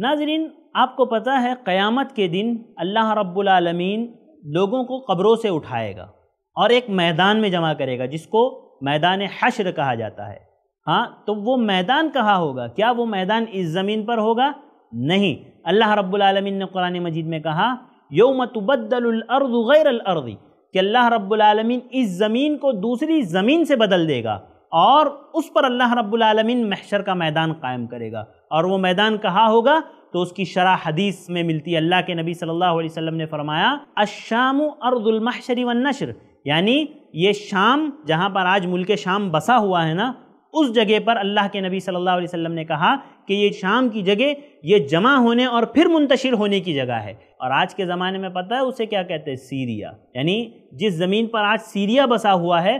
नाजरीन आपको पता है क़यामत के दिन अल्लाह रब्बुलमीन लोगों को कब्रों से उठाएगा और एक मैदान में जमा करेगा जिसको मैदान हशर कहा जाता है हाँ तो वो मैदान कहाँ होगा क्या वो मैदान इस ज़मीन पर होगा नहीं अल्लाह रब्बुलमीन ने कुरान मजीद में कहा यौम तबद्दलर्द गैर कि अल्लाह रब्बुलमीन इस ज़मीन को दूसरी ज़मीन से बदल देगा और उस पर अल्लाह रब्लमिन महशर का मैदान कायम करेगा और वो मैदान कहाँ होगा तो उसकी शरा हदीस में मिलती है अल्लाह के नबी सल्लल्लाहु अलैहि वसल्लम ने फरमाया अशाम अर्दुलमहशरी नशर यानी ये शाम जहाँ पर आज मुल्क शाम बसा हुआ है ना उस जगह पर अल्लाह के नबी सल्लल्लाहु अलैहि वसल्लम ने कहा कि ये शाम की जगह ये जमा होने और फिर मुंतशिर होने की जगह है और आज के ज़माने में पता है उसे क्या कहते हैं सीरिया यानी जिस ज़मीन पर आज सीरिया बसा हुआ है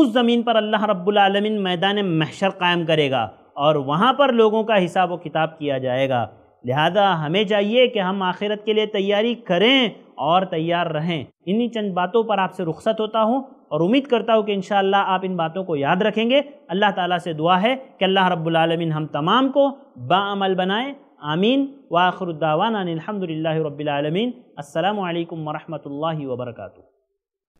उस ज़मीन पर अल्लाह रब्लमिन मैदान महशर कायम करेगा और वहाँ पर लोगों का हिसाब व किताब किया जाएगा लिहाजा हमें चाहिए कि हम आखिरत के लिए तैयारी करें और तैयार रहें इन्हीं चंद बातों पर आपसे रुख्सत होता हूँ और उम्मीद करता हूँ कि इन आप इन बातों को याद रखेंगे अल्लाह ताला से दुआ है कि अल्लाह रब्बुलमीन हम तमाम को बामल बनाएँ आमीन वाखरुद्दावान अलहमदिल्ला रबीआलमीन अल्लाम वरहमल वर्का